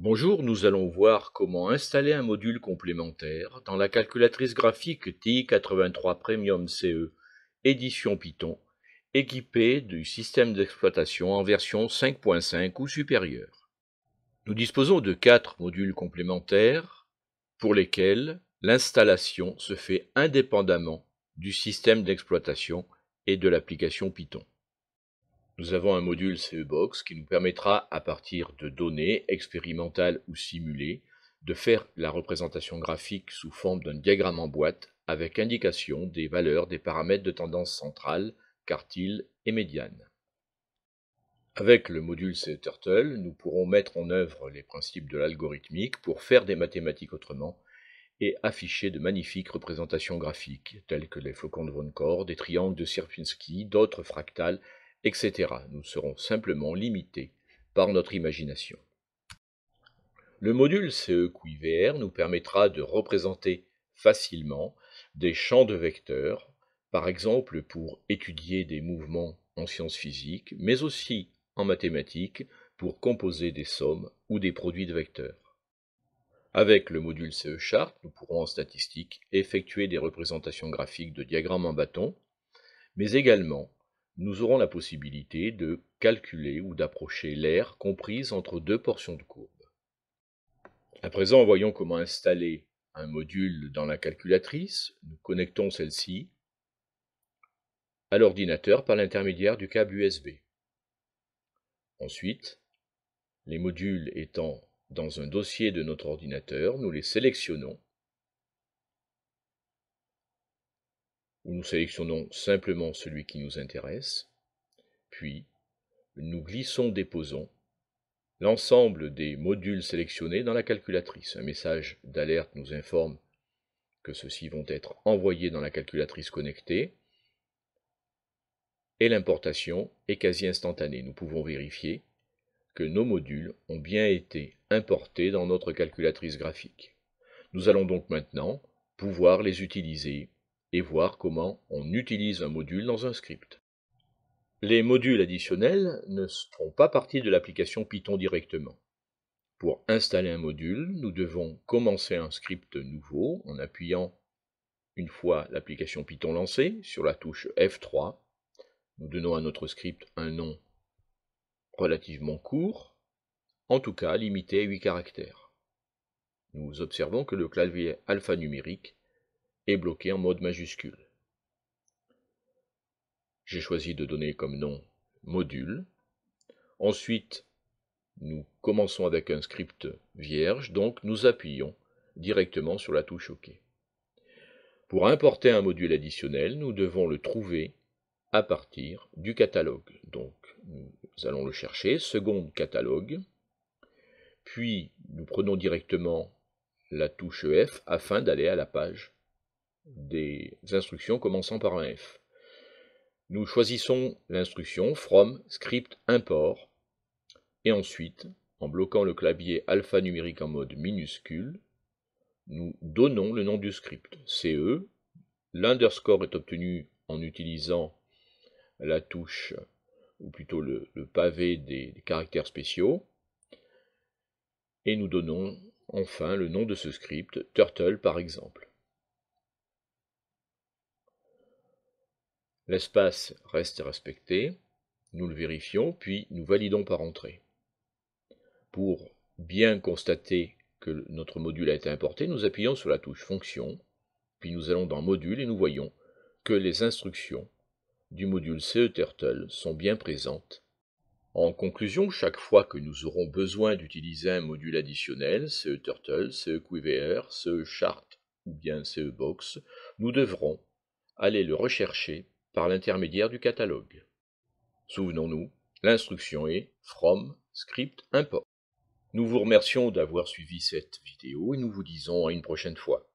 Bonjour, nous allons voir comment installer un module complémentaire dans la calculatrice graphique TI-83 Premium CE édition Python équipée du système d'exploitation en version 5.5 ou supérieure. Nous disposons de quatre modules complémentaires pour lesquels l'installation se fait indépendamment du système d'exploitation et de l'application Python. Nous avons un module CE Box qui nous permettra, à partir de données expérimentales ou simulées, de faire la représentation graphique sous forme d'un diagramme en boîte avec indication des valeurs des paramètres de tendance centrale, quartile et médiane. Avec le module CE-Turtle, nous pourrons mettre en œuvre les principes de l'algorithmique pour faire des mathématiques autrement et afficher de magnifiques représentations graphiques, telles que les flocons de Von Kor, des triangles de Sierpinski, d'autres fractales, etc. Nous serons simplement limités par notre imagination. Le module ce nous permettra de représenter facilement des champs de vecteurs, par exemple pour étudier des mouvements en sciences physiques, mais aussi en mathématiques pour composer des sommes ou des produits de vecteurs. Avec le module CE Chart, nous pourrons en statistique effectuer des représentations graphiques de diagrammes en bâton, mais également nous aurons la possibilité de calculer ou d'approcher l'aire comprise entre deux portions de courbe. À présent, voyons comment installer un module dans la calculatrice. Nous connectons celle-ci à l'ordinateur par l'intermédiaire du câble USB. Ensuite, les modules étant dans un dossier de notre ordinateur, nous les sélectionnons où nous sélectionnons simplement celui qui nous intéresse, puis nous glissons, déposons l'ensemble des modules sélectionnés dans la calculatrice. Un message d'alerte nous informe que ceux-ci vont être envoyés dans la calculatrice connectée et l'importation est quasi instantanée. Nous pouvons vérifier que nos modules ont bien été importés dans notre calculatrice graphique. Nous allons donc maintenant pouvoir les utiliser et voir comment on utilise un module dans un script. Les modules additionnels ne font pas partie de l'application Python directement. Pour installer un module, nous devons commencer un script nouveau en appuyant une fois l'application Python lancée sur la touche F3. Nous donnons à notre script un nom relativement court, en tout cas limité à 8 caractères. Nous observons que le clavier alphanumérique bloqué en mode majuscule. J'ai choisi de donner comme nom module. Ensuite, nous commençons avec un script vierge, donc nous appuyons directement sur la touche OK. Pour importer un module additionnel, nous devons le trouver à partir du catalogue. Donc nous allons le chercher, second catalogue, puis nous prenons directement la touche F afin d'aller à la page des instructions commençant par un F. Nous choisissons l'instruction from script import et ensuite, en bloquant le clavier alphanumérique en mode minuscule, nous donnons le nom du script, CE. L'underscore est obtenu en utilisant la touche, ou plutôt le, pavé des caractères spéciaux. Et nous donnons enfin le nom de ce script, Turtle par exemple. L'espace reste respecté, nous le vérifions, puis nous validons par entrée. Pour bien constater que notre module a été importé, nous appuyons sur la touche Fonction, puis nous allons dans Module et nous voyons que les instructions du module CE Turtle sont bien présentes. En conclusion, chaque fois que nous aurons besoin d'utiliser un module additionnel, CE Turtle, CE Quiver, CE Chart ou bien CE Box, nous devrons aller le rechercher par l'intermédiaire du catalogue. Souvenons-nous, l'instruction est from script import. Nous vous remercions d'avoir suivi cette vidéo et nous vous disons à une prochaine fois.